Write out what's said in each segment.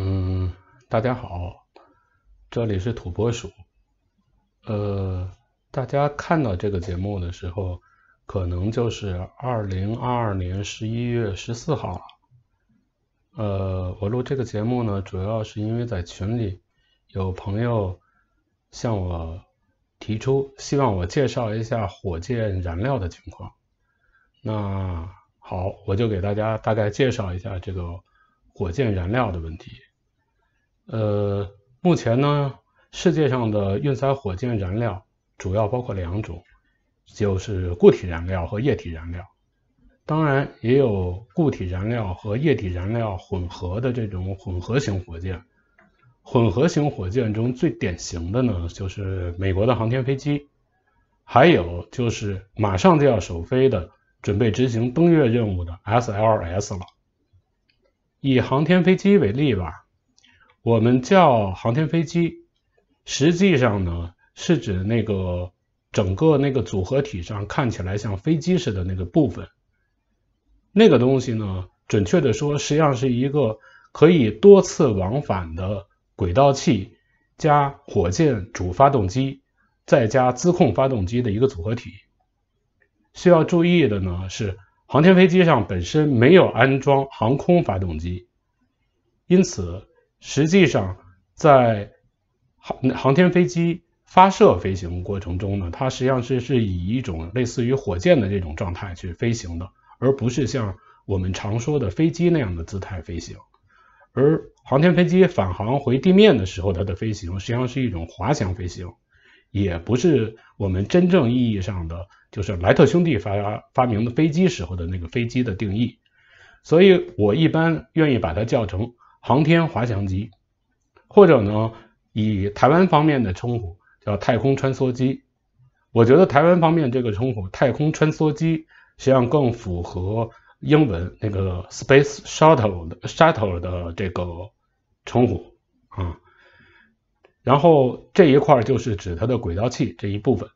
嗯，大家好，这里是土拨鼠。呃，大家看到这个节目的时候，可能就是二零二二年十一月十四号了。呃，我录这个节目呢，主要是因为在群里有朋友向我提出希望我介绍一下火箭燃料的情况。那好，我就给大家大概介绍一下这个火箭燃料的问题。呃，目前呢，世界上的运载火箭燃料主要包括两种，就是固体燃料和液体燃料，当然也有固体燃料和液体燃料混合的这种混合型火箭。混合型火箭中最典型的呢，就是美国的航天飞机，还有就是马上就要首飞的、准备执行登月任务的 SLS 了。以航天飞机为例吧。我们叫航天飞机，实际上呢是指那个整个那个组合体上看起来像飞机似的那个部分。那个东西呢，准确的说，实际上是一个可以多次往返的轨道器加火箭主发动机，再加自控发动机的一个组合体。需要注意的呢是，航天飞机上本身没有安装航空发动机，因此。实际上，在航航天飞机发射飞行过程中呢，它实际上是是以一种类似于火箭的这种状态去飞行的，而不是像我们常说的飞机那样的姿态飞行。而航天飞机返航回地面的时候，它的飞行实际上是一种滑翔飞行，也不是我们真正意义上的就是莱特兄弟发发明的飞机时候的那个飞机的定义。所以，我一般愿意把它叫成。航天滑翔机，或者呢，以台湾方面的称呼叫太空穿梭机。我觉得台湾方面这个称呼“太空穿梭机”实际上更符合英文那个 “space shuttle” 的 “shuttle” 的这个称呼啊。然后这一块就是指它的轨道器这一部分。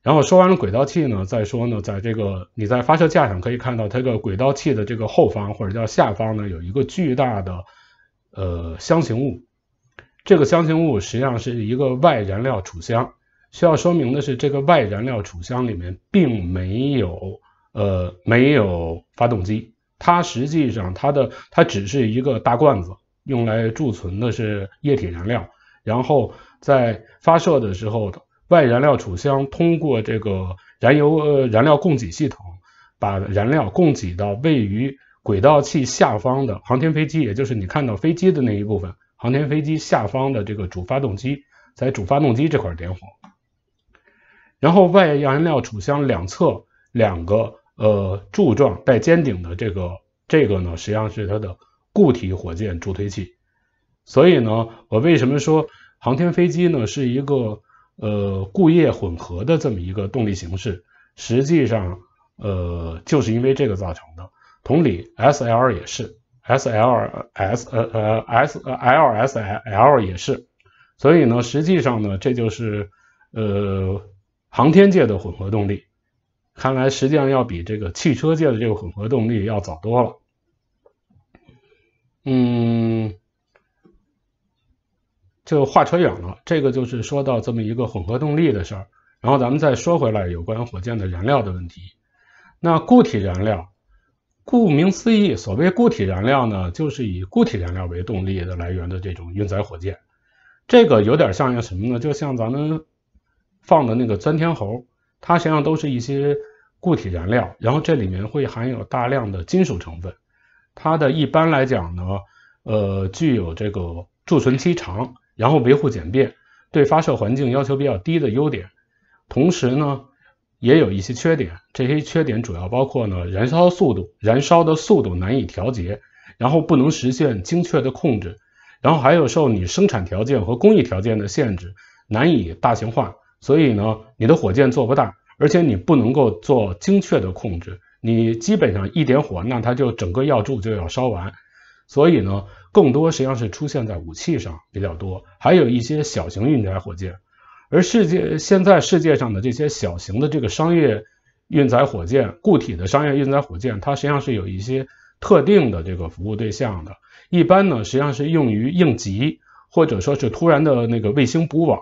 然后说完了轨道器呢，再说呢，在这个你在发射架上可以看到它这个轨道器的这个后方或者叫下方呢，有一个巨大的。呃，箱型物，这个箱型物实际上是一个外燃料储箱。需要说明的是，这个外燃料储箱里面并没有呃没有发动机，它实际上它的它只是一个大罐子，用来贮存的是液体燃料。然后在发射的时候，外燃料储箱通过这个燃油呃燃料供给系统，把燃料供给到位于。轨道器下方的航天飞机，也就是你看到飞机的那一部分，航天飞机下方的这个主发动机，在主发动机这块点火，然后外燃料储箱两侧两个呃柱状带尖顶的这个这个呢，实际上是它的固体火箭助推器。所以呢，我为什么说航天飞机呢是一个呃固液混合的这么一个动力形式，实际上呃就是因为这个造成的。同理，S L 也是，S L S 呃呃 S L S L 也是，所以呢，实际上呢，这就是呃航天界的混合动力，看来实际上要比这个汽车界的这个混合动力要早多了。嗯，就话扯远了，这个就是说到这么一个混合动力的事儿，然后咱们再说回来有关火箭的燃料的问题，那固体燃料。顾名思义，所谓固体燃料呢，就是以固体燃料为动力的来源的这种运载火箭。这个有点像一个什么呢？就像咱们放的那个钻天猴，它实际上都是一些固体燃料，然后这里面会含有大量的金属成分。它的一般来讲呢，呃，具有这个贮存期长，然后维护简便，对发射环境要求比较低的优点。同时呢，也有一些缺点，这些缺点主要包括呢，燃烧速度，燃烧的速度难以调节，然后不能实现精确的控制，然后还有受你生产条件和工艺条件的限制，难以大型化，所以呢，你的火箭做不大，而且你不能够做精确的控制，你基本上一点火，那它就整个药柱就要烧完，所以呢，更多实际上是出现在武器上比较多，还有一些小型运载火箭。而世界现在世界上的这些小型的这个商业运载火箭，固体的商业运载火箭，它实际上是有一些特定的这个服务对象的。一般呢，实际上是用于应急，或者说是突然的那个卫星补网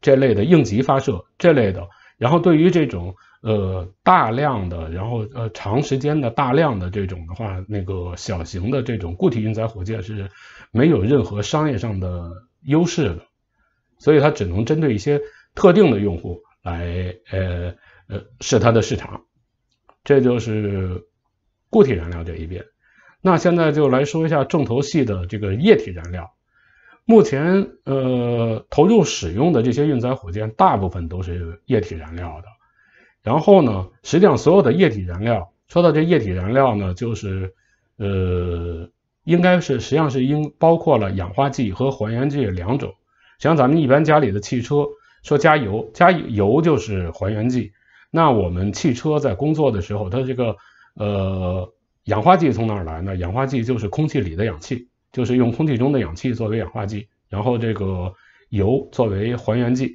这类的应急发射这类的。然后对于这种呃大量的，然后呃长时间的大量的这种的话，那个小型的这种固体运载火箭是没有任何商业上的优势的。所以它只能针对一些特定的用户来，呃呃，是它的市场。这就是固体燃料这一边。那现在就来说一下重头戏的这个液体燃料。目前，呃，投入使用的这些运载火箭大部分都是液体燃料的。然后呢，实际上所有的液体燃料，说到这液体燃料呢，就是，呃，应该是实际上是应包括了氧化剂和还原剂两种。像咱们一般家里的汽车说加油，加油就是还原剂。那我们汽车在工作的时候，它这个呃氧化剂从哪儿来呢？氧化剂就是空气里的氧气，就是用空气中的氧气作为氧化剂，然后这个油作为还原剂，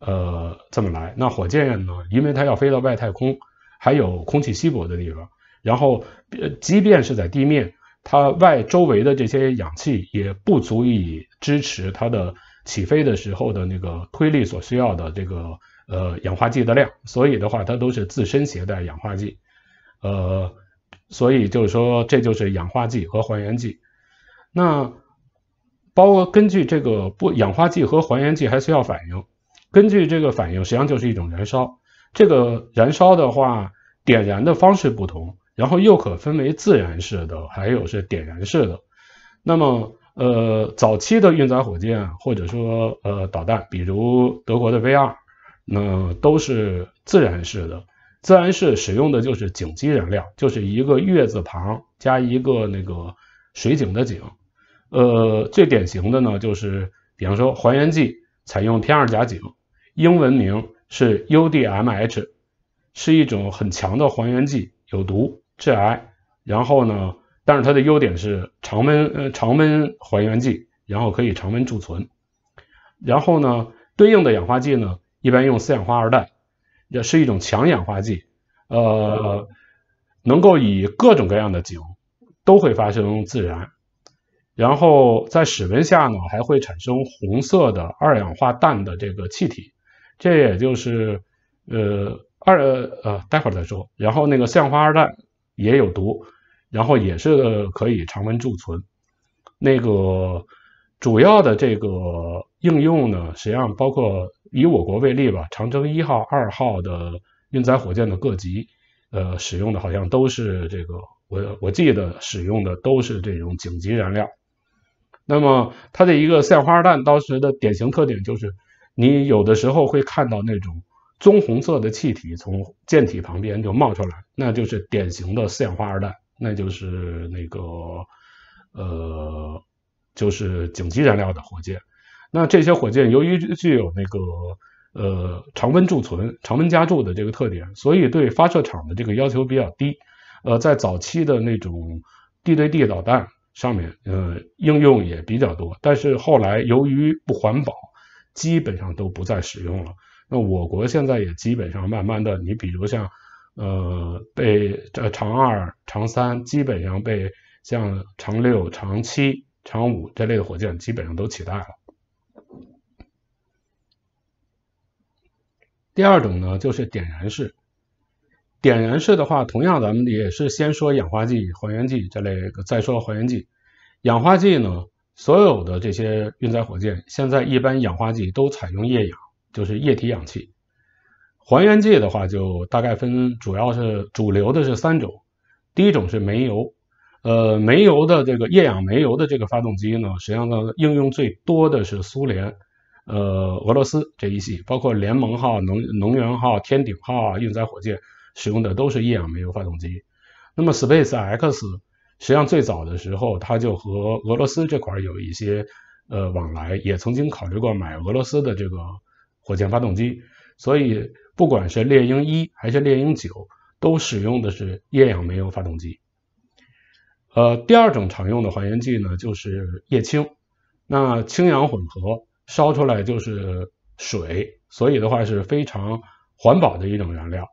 呃这么来。那火箭呢？因为它要飞到外太空，还有空气稀薄的地方，然后呃即便是在地面，它外周围的这些氧气也不足以支持它的。起飞的时候的那个推力所需要的这个呃氧化剂的量，所以的话它都是自身携带氧化剂，呃，所以就是说这就是氧化剂和还原剂。那包括根据这个不氧化剂和还原剂还需要反应，根据这个反应实际上就是一种燃烧。这个燃烧的话，点燃的方式不同，然后又可分为自燃式的，还有是点燃式的。那么呃，早期的运载火箭或者说呃导弹，比如德国的 V2，那都是自然式的，自然式使用的就是井基燃料，就是一个月字旁加一个那个水井的井。呃，最典型的呢就是，比方说还原剂采用偏二甲井，英文名是 UDMH，是一种很强的还原剂，有毒、致癌。然后呢？但是它的优点是常温呃常温还原剂，然后可以常温贮存。然后呢，对应的氧化剂呢，一般用四氧化二氮，也是一种强氧化剂，呃，能够以各种各样的井都会发生自燃。然后在室温下呢，还会产生红色的二氧化氮的这个气体，这也就是呃二呃待会儿再说。然后那个四氧化二氮也有毒。然后也是可以常温贮存，那个主要的这个应用呢，实际上包括以我国为例吧，长征一号、二号的运载火箭的各级，呃，使用的好像都是这个，我我记得使用的都是这种紧级燃料。那么它的一个四氧化二氮当时的典型特点就是，你有的时候会看到那种棕红色的气体从舰体旁边就冒出来，那就是典型的四氧化二氮。那就是那个呃，就是紧急燃料的火箭。那这些火箭由于具有那个呃常温贮存、常温加注的这个特点，所以对发射场的这个要求比较低。呃，在早期的那种地对地导弹上面，呃，应用也比较多。但是后来由于不环保，基本上都不再使用了。那我国现在也基本上慢慢的，你比如像。呃，被这长二、长三基本上被像长六、长七、长五这类的火箭基本上都取代了。第二种呢，就是点燃式。点燃式的话，同样咱们也是先说氧化剂、还原剂这类，再说还原剂。氧化剂呢，所有的这些运载火箭现在一般氧化剂都采用液氧，就是液体氧气。还原剂的话，就大概分，主要是主流的是三种。第一种是煤油，呃，煤油的这个液氧煤油的这个发动机呢，实际上呢应用最多的是苏联、呃俄罗斯这一系，包括联盟号、能能源号、天顶号啊运载火箭使用的都是液氧煤油发动机。那么 Space X 实际上最早的时候，它就和俄罗斯这块有一些呃往来，也曾经考虑过买俄罗斯的这个火箭发动机，所以。不管是猎鹰一还是猎鹰九，都使用的是液氧煤油发动机。呃，第二种常用的还原剂呢，就是液氢。那氢氧混合烧出来就是水，所以的话是非常环保的一种燃料。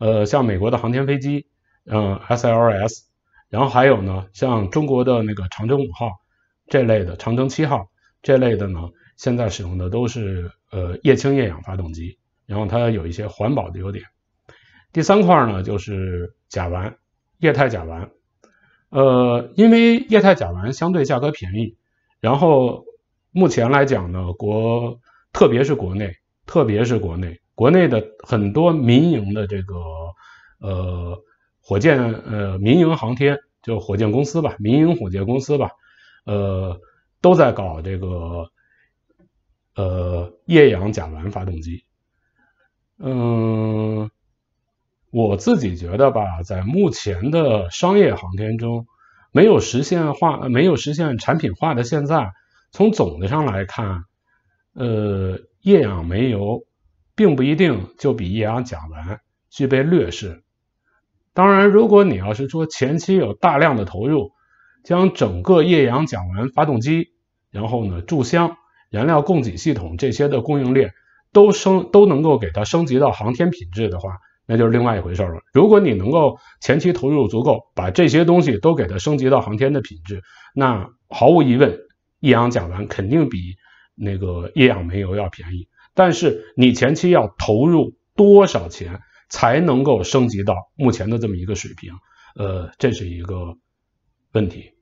呃，像美国的航天飞机，嗯，SLS，然后还有呢，像中国的那个长征五号这类的，长征七号这类的呢，现在使用的都是呃液氢液氧发动机。然后它有一些环保的优点。第三块呢，就是甲烷，液态甲烷。呃，因为液态甲烷相对价格便宜。然后目前来讲呢，国特别是国内，特别是国内，国内的很多民营的这个呃火箭呃民营航天就火箭公司吧，民营火箭公司吧，呃都在搞这个呃液氧甲烷发动机。嗯，我自己觉得吧，在目前的商业航天中，没有实现化，没有实现产品化的现在，从总的上来看，呃，液氧煤油并不一定就比液氧甲烷具备劣势。当然，如果你要是说前期有大量的投入，将整个液氧甲烷发动机，然后呢，柱箱、燃料供给系统这些的供应链。都升都能够给它升级到航天品质的话，那就是另外一回事了。如果你能够前期投入足够，把这些东西都给它升级到航天的品质，那毫无疑问，液氧甲烷肯定比那个液氧煤油要便宜。但是你前期要投入多少钱才能够升级到目前的这么一个水平？呃，这是一个问题。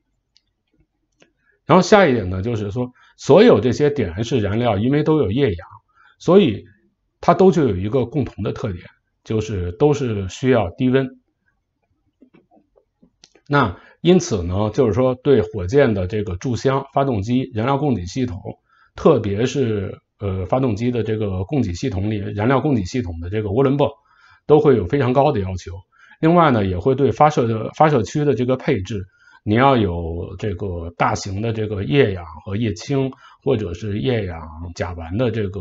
然后下一点呢，就是说所有这些点燃式燃料，因为都有液氧。所以它都就有一个共同的特点，就是都是需要低温。那因此呢，就是说对火箭的这个柱箱、发动机燃料供给系统，特别是呃发动机的这个供给系统里燃料供给系统的这个涡轮泵，都会有非常高的要求。另外呢，也会对发射的发射区的这个配置，你要有这个大型的这个液氧和液氢，或者是液氧甲烷的这个。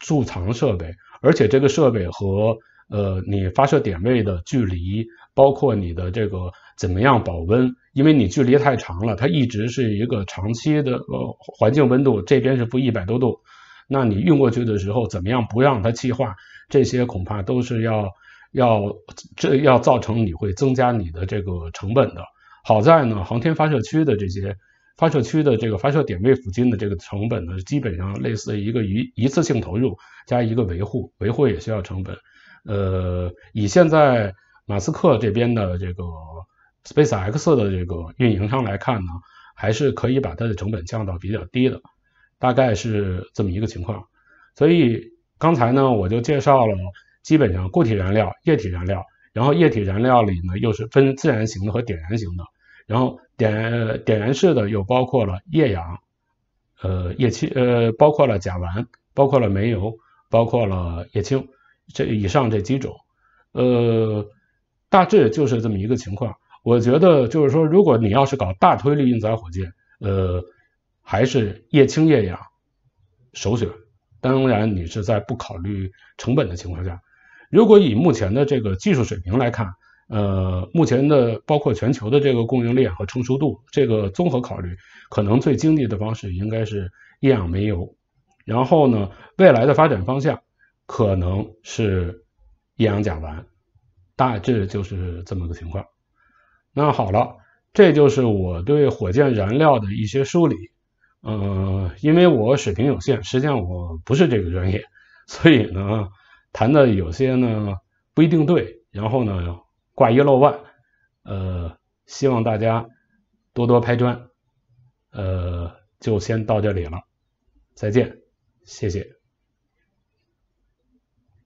贮藏设备，而且这个设备和呃你发射点位的距离，包括你的这个怎么样保温，因为你距离太长了，它一直是一个长期的呃环境温度，这边是负一百多度，那你运过去的时候怎么样不让它气化，这些恐怕都是要要这要造成你会增加你的这个成本的。好在呢，航天发射区的这些。发射区的这个发射点位附近的这个成本呢，基本上类似一个一一次性投入加一个维护，维护也需要成本。呃，以现在马斯克这边的这个 SpaceX 的这个运营商来看呢，还是可以把它的成本降到比较低的，大概是这么一个情况。所以刚才呢，我就介绍了基本上固体燃料、液体燃料，然后液体燃料里呢又是分自燃型的和点燃型的。然后，点点燃式的又包括了液氧，呃，液氢，呃，包括了甲烷，包括了煤油，包括了液氢，这以上这几种，呃，大致就是这么一个情况。我觉得就是说，如果你要是搞大推力运载火箭，呃，还是液氢液氧首选。当然，你是在不考虑成本的情况下，如果以目前的这个技术水平来看。呃，目前的包括全球的这个供应链和成熟度，这个综合考虑，可能最经济的方式应该是液氧煤油。然后呢，未来的发展方向可能是液氧甲烷，大致就是这么个情况。那好了，这就是我对火箭燃料的一些梳理。呃，因为我水平有限，实际上我不是这个专业，所以呢，谈的有些呢不一定对。然后呢。挂一漏万，呃，希望大家多多拍砖，呃，就先到这里了，再见，谢谢。